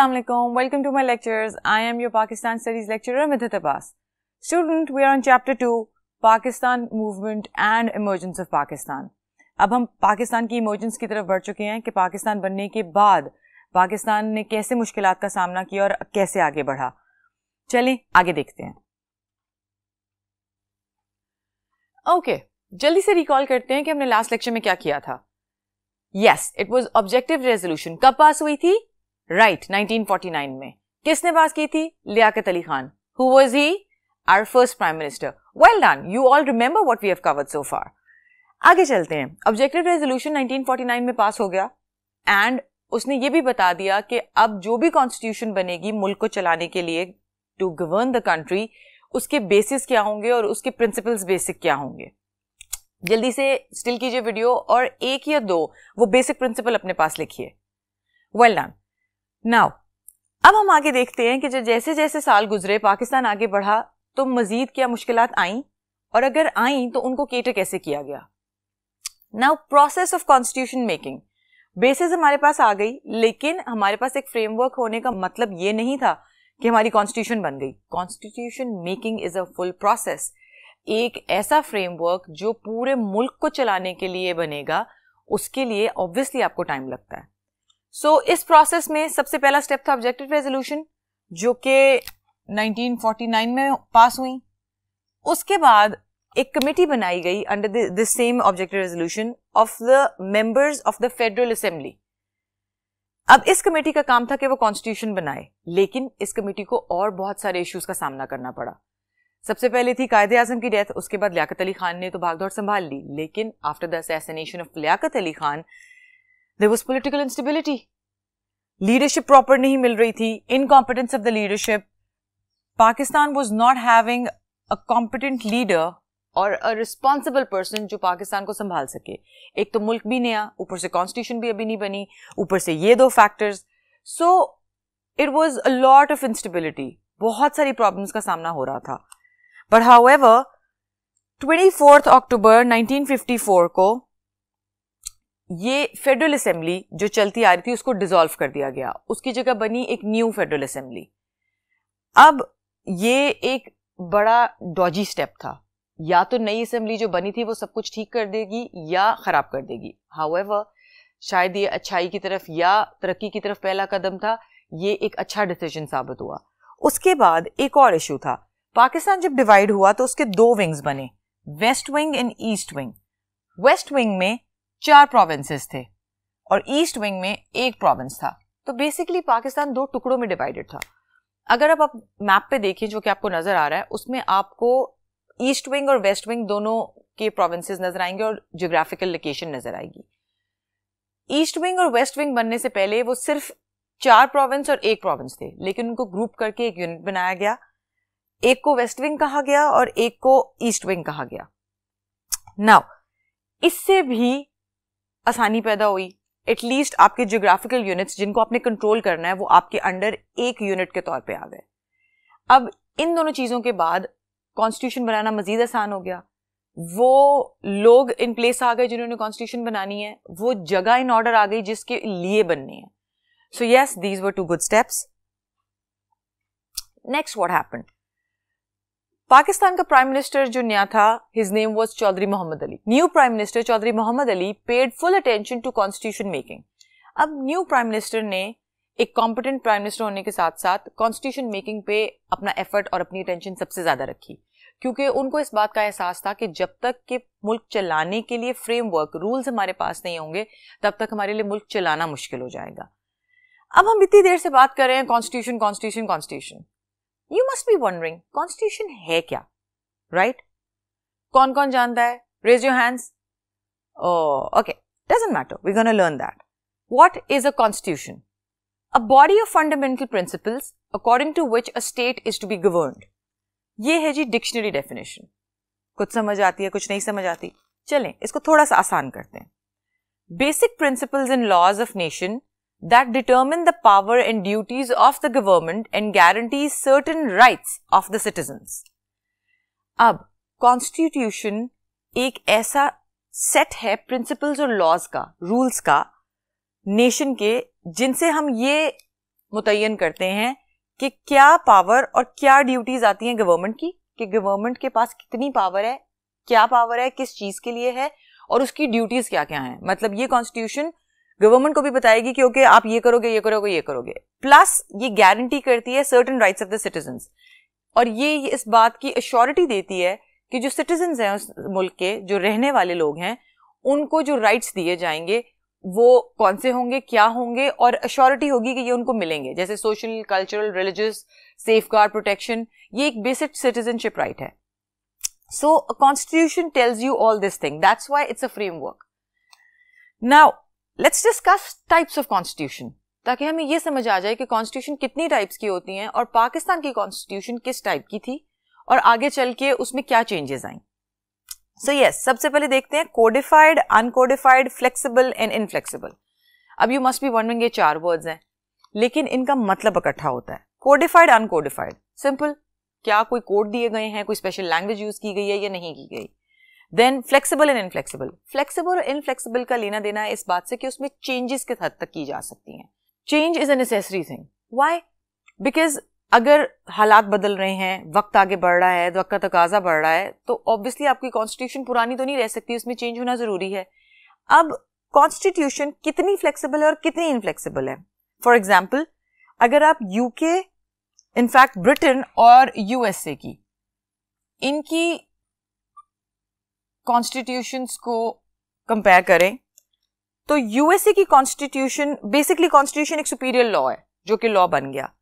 Assalamu alaikum. Welcome to my lectures. I am your Pakistan Studies lecturer Mithat Abbas. Student, we are on chapter 2, Pakistan movement and emergence of Pakistan. अब हम पाकिस्तान की emergence की तरफ बढ़ चुके हैं कि पाकिस्तान बनने के बाद पाकिस्तान ने कैसे मुश्किल का सामना किया और कैसे आगे बढ़ा चलें आगे देखते हैं ओके okay, जल्दी से रिकॉल करते हैं कि हमने लास्ट लेक्चर में क्या किया था yes it was objective resolution कब पास हुई थी राइट right, 1949 में किसने पास की थी Liaquat Ali Khan who was he our first prime minister well done you all remember what we have covered so far आगे चलते हैं ऑब्जेक्टिव रेजोल्यूशन 1949 में पास हो गया एंड उसने ये भी बता दिया कि अब जो भी कॉन्स्टिट्यूशन बनेगी मुल्क को चलाने के लिए टू गवर्न द कंट्री उसके बेसिस क्या होंगे और उसके प्रिंसिपल्स बेसिक क्या होंगे जल्दी से स्टिल कीजिए वीडियो और एक या दो वो बेसिक प्रिंसिपल अपने पास लिखिए वेल डन नाउ अब हम आगे देखते हैं कि जैसे जैसे साल गुजरे पाकिस्तान आगे बढ़ा तो मजीद क्या मुश्किल आई और अगर आई तो उनको केटर कैसे किया गया now process of constitution making basis हमारे पास आ गई लेकिन हमारे पास एक फ्रेमवर्क होने का मतलब ये नहीं था कि हमारी कॉन्स्टिट्यूशन बन गई constitution making is a full process एक ऐसा फ्रेमवर्क जो पूरे मुल्क को चलाने के लिए बनेगा उसके लिए ऑब्वियसली आपको टाइम लगता है सो so, इस प्रोसेस में सबसे पहला स्टेप था ऑब्जेक्टिव रेजोल्यूशन जो कि 1949 में पास हुई उसके बाद एक कमेटी बनाई गई under the same objective resolution of the members of the federal assembly अब इस कमेटी का काम था कि वो कॉन्स्टिट्यूशन बनाए लेकिन इस कमेटी को और बहुत सारे इश्यूज का सामना करना पड़ा सबसे पहले थी कायदे आजम की डेथ उसके बाद लियाकत अली खान ने तो भागदौड़ संभाल ली लेकिन after the assassination of Liaquat Ali Khan there was political instability leadership proper नहीं मिल रही थी incompetence of the leadership Pakistan was not है कॉम्पिटेंट लीडर और अ रिस्पॉन्सिबल पर्सन जो पाकिस्तान को संभाल सके एक तो मुल्क भी नया ऊपर से कॉन्स्टिट्यूशन भी अभी नहीं बनी ऊपर से ये दो factors so it was a lot of instability बहुत सारी प्रॉब्लम्स का सामना हो रहा था but however twenty fourth October four को ये फेडरल असेंबली जो चलती आ रही थी उसको डिसॉल्व कर दिया गया उसकी जगह बनी एक न्यू फेडरल असेंबली अब ये एक बड़ा डॉजी स्टेप था या तो नई असेंबली जो बनी थी वो सब कुछ ठीक कर देगी या ख़राब कर देगी हाउएवर शायद ये अच्छाई की तरफ या तरक्की की तरफ पहला कदम था ये एक अच्छा डिसीजन साबित हुआ उसके बाद एक और इशू था पाकिस्तान जब डिवाइड हुआ तो उसके दो विंग्स बने west wing and east wing west wing में चार प्रोविंसेस थे और ईस्ट विंग में एक प्रोविंस था तो बेसिकली पाकिस्तान दो टुकड़ों में डिवाइडेड था अगर आप, मैप पे देखिए जो कि आपको नजर आ रहा है उसमें आपको ईस्ट विंग और वेस्ट विंग दोनों के प्रोविंसेस नजर आएंगे और जियोग्राफिकल लोकेशन नजर आएगी ईस्ट विंग और वेस्ट विंग बनने से पहले वो सिर्फ चार प्रोविंस और एक प्रोविंस थे लेकिन उनको ग्रुप करके एक यूनिट बनाया गया एक को वेस्ट विंग कहा गया और एक को ईस्ट विंग कहा गया नाउ इससे भी आसानी पैदा हुई एटलीस्ट आपके जियोग्राफिकल यूनिट्स जिनको आपने कंट्रोल करना है वो आपके अंडर एक यूनिट के तौर पे आ गए अब इन दोनों चीज़ों के बाद कॉन्स्टिट्यूशन बनाना मजीद आसान हो गया वो लोग इन प्लेस आ गए जिन्होंने कॉन्स्टिट्यूशन बनानी है वो जगह इन ऑर्डर आ गई जिसके लिए बननी है so yes these were two good steps next what happen Pakistan का प्राइम मिनिस्टर जो नया था his name was Chaudhry Mohammad Ali new prime minister Chaudhry Mohammad Ali paid full attention to constitution making अब न्यू प्राइम मिनिस्टर ने एक कॉम्पिटेंट प्राइम मिनिस्टर होने के साथ साथ कॉन्स्टिट्यूशन मेकिंग पे अपना एफर्ट और अपनी अटेंशन सबसे ज्यादा रखी क्योंकि उनको इस बात का एहसास था कि जब तक कि मुल्क चलाने के लिए फ्रेमवर्क रूल्स हमारे पास नहीं होंगे तब तक हमारे लिए मुल्क चलाना मुश्किल हो जाएगा अब हम इतनी देर से बात कर रहे हैं constitution constitution constitution you must be wondering constitution है क्या राइट right? कौन कौन जानता है raise your hands okay doesn't matter we gonna learn that what is a constitution a body of fundamental principles according to which a state is to be govern ये है जी dictionary definition कुछ समझ आती है कुछ नहीं समझ आती चलें इसको थोड़ा सा आसान करते हैं basic principles in laws of nation that determine the power and duties of the government and guarantee certain rights of the citizens. अब कॉन्स्टिट्यूशन एक ऐसा सेट है प्रिंसिपल्स और लॉज का रूल्स का नेशन के जिनसे हम ये मुतयन करते हैं कि क्या पावर और क्या ड्यूटीज आती हैं गवर्नमेंट की कि गवर्नमेंट के पास कितनी पावर है क्या पावर है किस चीज के लिए है और उसकी ड्यूटीज क्या क्या हैं मतलब ये कॉन्स्टिट्यूशन गवर्नमेंट को भी बताएगी कि ओके आप ये करोगे ये करोगे ये करोगे प्लस ये गारंटी करती है certain rights of the citizen और ये इस बात की अश्योरिटी देती है कि जो सिटीजन हैं उस मुल्क के जो रहने वाले लोग हैं उनको जो राइट्स दिए जाएंगे वो कौन से होंगे क्या होंगे और अश्योरिटी होगी कि ये उनको मिलेंगे जैसे social cultural religious safeguard protection ये एक बेसिक सिटीजनशिप राइट है so constitution tells you all this thing that's why it's a framework now let's discuss types of constitution ताकि हमें यह समझ आ जाए कि कॉन्स्टिट्यूशन कितनी टाइप्स की होती हैं और पाकिस्तान की कॉन्स्टिट्यूशन किस टाइप की थी और आगे चल के उसमें क्या चेंजेस आई सो यस सबसे पहले देखते हैं codified uncodified flexible and inflexible अब यू मस्ट बी वंडरिंग ये चार वर्ड्स हैं लेकिन इनका मतलब इकट्ठा होता है कोडिफाइड अनकोडिफाइड सिंपल क्या कोई कोड दिए गए हैं कोई स्पेशल लैंग्वेज यूज की गई है या नहीं की गई then flexible and inflexible flexible और इनफ्लेक्सिबल का लेना देना है इस बात से कि उसमें चेंजेस किस हद तक की जा सकती हैं change is a necessary thing why because अगर हालात बदल रहे हैं वक्त आगे बढ़ रहा है वक्त का तकाजा बढ़ रहा है तो ऑब्वियसली आपकी कॉन्स्टिट्यूशन पुरानी तो नहीं रह सकती उसमें चेंज होना ज़रूरी है अब कॉन्स्टिट्यूशन कितनी फ्लेक्सिबल है और कितनी इनफ्लेक्सिबल है फॉर एग्जाम्पल अगर आप यूके इनफैक्ट ब्रिटेन और यूएसए की इनकी कॉन्स्टिट्यूशन को कंपेयर करें तो यूएसए की कॉन्स्टिट्यूशन बेसिकली कॉन्स्टिट्यूशन एक सुपीरियर लॉ है जो कि लॉ बन गया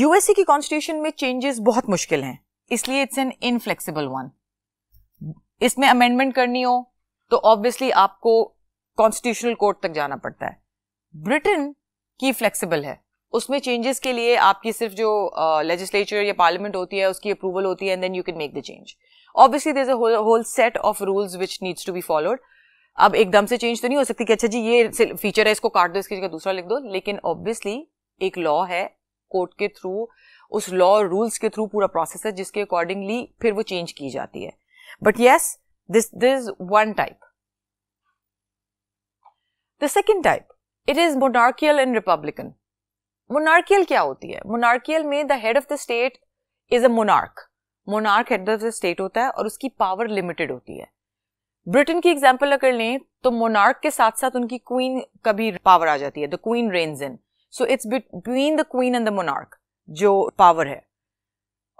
यूएसए की कॉन्स्टिट्यूशन में चेंजेस बहुत मुश्किल हैं इसलिए इट्स एन इनफ्लेक्सिबल वन इसमें अमेंडमेंट करनी हो तो ऑब्वियसली आपको कॉन्स्टिट्यूशनल कोर्ट तक जाना पड़ता है ब्रिटेन की फ्लेक्सिबल है उसमें चेंजेस के लिए आपकी सिर्फ जो लेजिस्लेचर uh, या पार्लियामेंट होती है उसकी अप्रूवल होती है and then you can make the change obviously there whole set of rules which needs to be followed अब एकदम से चेंज तो नहीं हो सकती कि अच्छा जी ये फीचर है इसको काट दो इसकी जगह दूसरा लिख दो लेकिन ऑब्वियसली एक लॉ है कोर्ट के थ्रू उस लॉ रूल्स के थ्रू पूरा प्रोसेस है जिसके अकॉर्डिंगली फिर वो चेंज की जाती है but yes this this one type the second type it is monarchial and republican monarchial क्या होती है मोनार्कियल में the head of the state is a monarch monarch head of the state होता है और उसकी पावर लिमिटेड होती है ब्रिटेन की एग्जाम्पल अगर लें तो मोनार्क के साथ साथ उनकी क्वीन का भी पावर आ जाती है the queen reigns in so it's between the queen and the monarch जो पावर है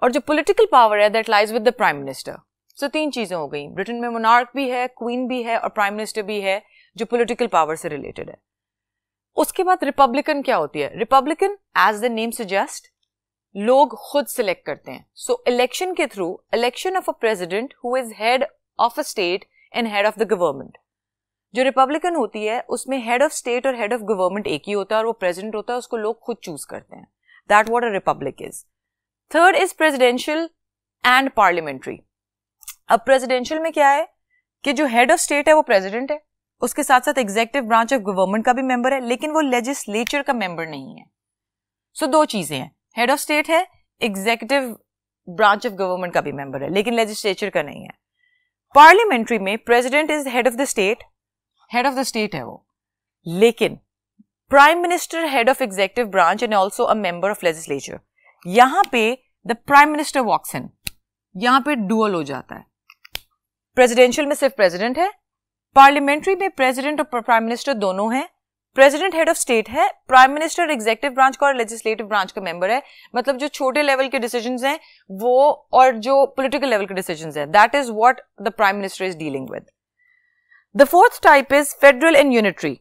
और जो पॉलिटिकल पावर है that lies with the prime minister so तीन चीज़ें हो गई ब्रिटेन में मोनार्क भी है क्वीन भी है और प्राइम मिनिस्टर भी है जो पॉलिटिकल पावर से रिलेटेड है उसके बाद रिपब्लिकन क्या होती है republican as the name suggest लोग खुद सिलेक्ट करते हैं सो इलेक्शन के through election of a president who is head of a state and head of the government जो रिपब्लिकन होती है उसमें हेड ऑफ स्टेट और हेड ऑफ गवर्नमेंट एक ही होता है और वो प्रेसिडेंट होता है उसको लोग खुद चूज करते हैं that what a republic is third is presidential and parliamentary अब प्रेजिडेंशियल में क्या है कि जो हेड ऑफ स्टेट है वो प्रेजिडेंट है उसके साथ साथ एग्जेक्टिव ब्रांच ऑफ गवर्नमेंट का भी मेंबर है लेकिन वो लेजिस्लेचर का मेंबर नहीं है सो so, दो चीजें हैं हेड ऑफ स्टेट है एग्जीक्यूटिव ब्रांच ऑफ गवर्नमेंट का भी मेंबर है लेकिन लेजिस्लेचर का नहीं है पार्लियामेंट्री में president is head of the state head of the state है वो लेकिन prime minister head of executive branch and also a member of legislature यहां पे द प्राइम मिनिस्टर वॉक्सन यहां पे डुअल हो जाता है प्रेसिडेंशियल में सिर्फ प्रेसिडेंट है पार्लियामेंट्री में प्रेसिडेंट और प्राइम मिनिस्टर दोनों हैं प्रेसिडेंट हेड ऑफ स्टेट है प्राइम मिनिस्टर एग्जेक्टिव ब्रांच का और लेजिस्लेटिव ब्रांच का मेंबर है मतलब जो छोटे लेवल के डिसीजन हैं वो और जो पोलिटिकल लेवल के डिसीजन हैं that is what the prime minister is dealing with the fourth type is federal and unitary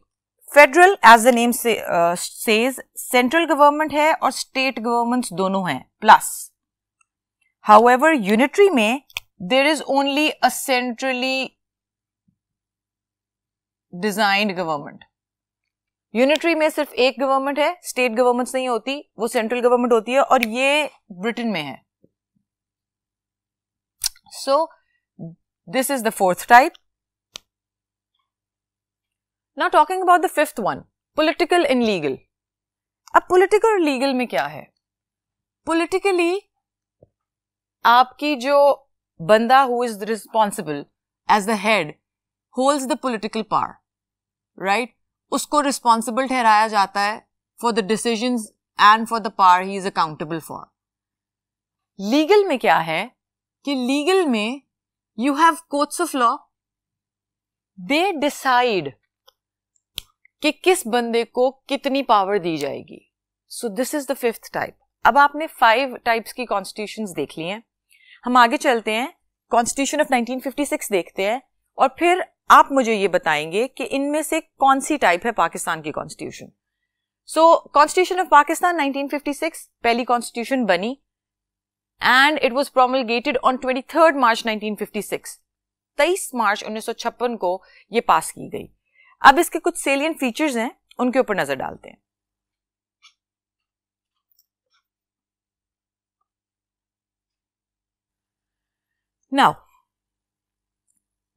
federal as the name says central government है और स्टेट गवर्नमेंट दोनों हैं प्लस हाउ एवर यूनिटरी में there is only a centrally designed government unitary में सिर्फ एक government है state government नहीं होती वो सेंट्रल गवर्नमेंट होती है और ये ब्रिटेन में है so this is the fourth type now talking about the fifth one political and legal अब पोलिटिकल और लीगल में क्या है पोलिटिकली आपकी जो बंदा who is responsible as the head holds the political power right उसको रिस्पॉन्सिबल ठहराया जाता है for the decision and for the power he is accountable for legal में क्या है कि लीगल में you have courts of law they decide कि किस बंदे को कितनी पावर दी जाएगी so this is the fifth type अब आपने फाइव टाइप्स की कॉन्स्टिट्यूशन देख ली हैं हम आगे चलते हैं कॉन्स्टिट्यूशन ऑफ 1956 देखते हैं और फिर आप मुझे ये बताएंगे कि इनमें से कौन सी टाइप है पाकिस्तान की constitution so constitution of Pakistan 1956 पहली कॉन्स्टिट्यूशन बनी and it was promulgated on twenty third March nineteen fifty March उन्नीस को ये पास की गई अब इसके कुछ सेलियन फीचर्स हैं उनके ऊपर नजर डालते हैं now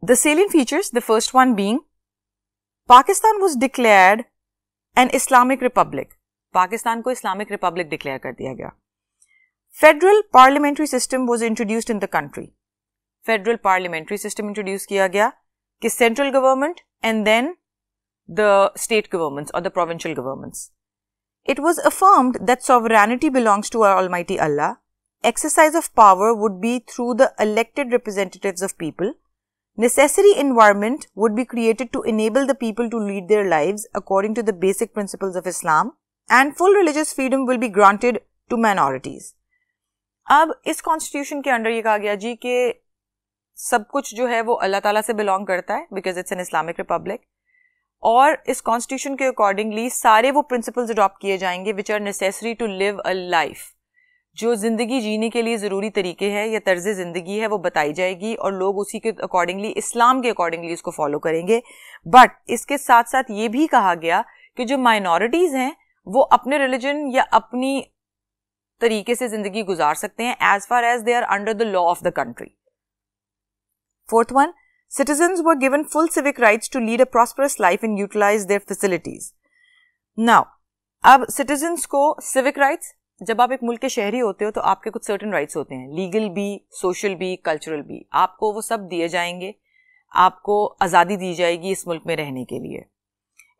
The salient features, the first one being Pakistan was declared an Islamic Republic. Pakistan ko Islamic Republic declare kar diya gaya. Federal parliamentary system was introduced in the country. Federal parliamentary system introduced kiya gaya ki central government and then the state governments or the provincial governments. It was affirmed that sovereignty belongs to our Almighty Allah. Exercise of power would be through the elected representatives of people Necessary environment would be created to enable the people to lead their lives according to the basic principles of Islam and full religious freedom will be granted to minorities. अब इस constitution के under ये कहा गया जी कि सब कुछ जो है वो अल्लाह ताला से बिलोंग करता है because it's an Islamic republic और इस कॉन्स्टिट्यूशन के अकॉर्डिंगली सारे वो प्रिंसिपल्स अडॉप्ट किए जाएंगे which are necessary to live a life जो ज़िंदगी जीने के लिए ज़रूरी तरीके है या तर्ज ज़िंदगी है वो बताई जाएगी और लोग उसी के अकॉर्डिंगली इस्लाम के अकॉर्डिंगली उसको फॉलो करेंगे बट इसके साथ साथ ये भी कहा गया कि जो माइनॉरिटीज़ हैं वो अपने रिलीजन या अपनी तरीके से ज़िंदगी गुजार सकते हैं as far as they are under the law of the country fourth one citizen were given full civic rights to lead a prosperous life and utilise their facilities now अब सिटीजन्स को सिविक राइट्स जब आप एक मुल्क के शहरी होते हो तो आपके कुछ सर्टन राइट्स होते हैं लीगल भी सोशल भी कल्चरल भी आपको वो सब दिए जाएंगे आपको आज़ादी दी जाएगी इस मुल्क में रहने के लिए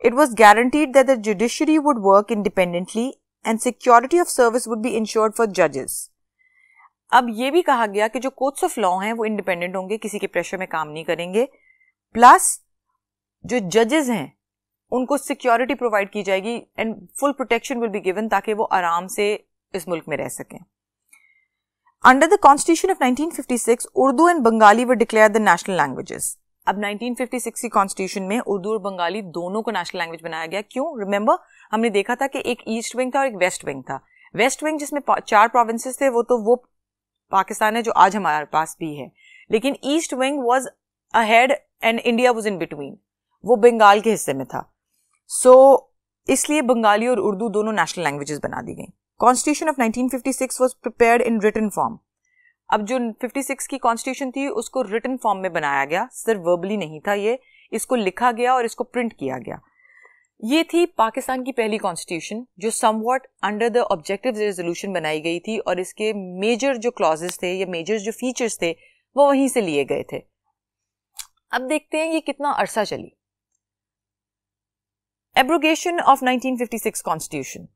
it was guaranteed that the judiciary would work independently and security of service would be ensured for जजेस अब ये भी कहा गया कि जो कोर्ट्स ऑफ लॉ हैं वो इंडिपेंडेंट होंगे किसी के प्रेशर में काम नहीं करेंगे प्लस जो जजेस हैं उनको सिक्योरिटी प्रोवाइड की जाएगी and full protection will be given ताकि वो आराम से इस मुल्क में रह सकें under the constitution of 1956 Urdu and Bengali were declare the national languages अब 1956 की कॉन्स्टिट्यूशन में उर्दू और बंगाली दोनों को नेशनल लैंग्वेज बनाया गया क्यों रिमेंबर हमने देखा था कि एक ईस्ट विंग था और एक वेस्ट विंग था वेस्ट विंग जिसमें चार प्रोविंसेस थे वो तो वो पाकिस्तान है जो आज हमारे पास भी है लेकिन east wing was ahead and India was in between वो बंगाल के हिस्से में था सो so, इसलिए बंगाली और उर्दू दोनों नेशनल लैंग्वेजेस बना दी गई constitution of 1956 was prepared in written form अब जो 56 की कॉन्स्टिट्यूशन थी उसको रिटर्न फॉर्म में बनाया गया सिर्फ वर्बली नहीं था ये इसको लिखा गया और इसको प्रिंट किया गया ये थी पाकिस्तान की पहली कॉन्स्टिट्यूशन जो what under the objective resolution बनाई गई थी और इसके मेजर जो क्लॉजेस थे या मेजर जो फीचर्स थे वो वहीं से लिए गए थे अब देखते हैं ये कितना अरसा चली Abrogation of 1956 Constitution.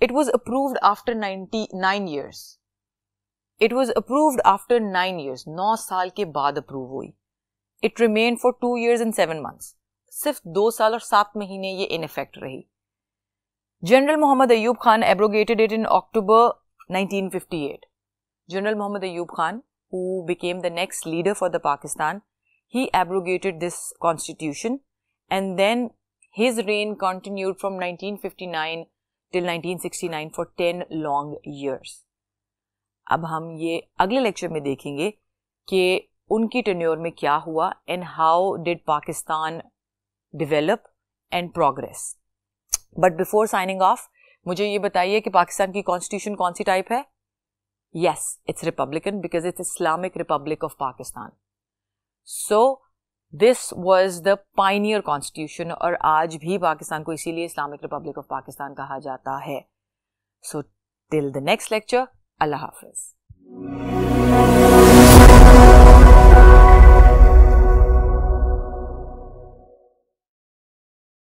It was approved after 99 years. It was approved after 9 years. 9 साल के बाद अप्रूव हुई. It remained for 2 years and 7 months. सिर्फ 2 साल और 7 महीने ये in effect रही. General Muhammad Ayub Khan abrogated it in October 1958. General Muhammad Ayub Khan, who became the next leader for the Pakistan, he abrogated this constitution and then His reign continued from 1959 till 1969 for 10 long years. अब हम ये अगले lecture में देखेंगे कि उनकी tenure में क्या हुआ and how did Pakistan develop and progress but before signing off मुझे ये बताइए कि पाकिस्तान की कॉन्स्टिट्यूशन कौन सी टाइप है yes it's republican because it's Islamic republic of Pakistan so this was the pioneer constitution और आज भी पाकिस्तान को इसीलिए इस्लामिक रिपब्लिक ऑफ पाकिस्तान कहा जाता है so till the next lecture अल्लाह हाफिज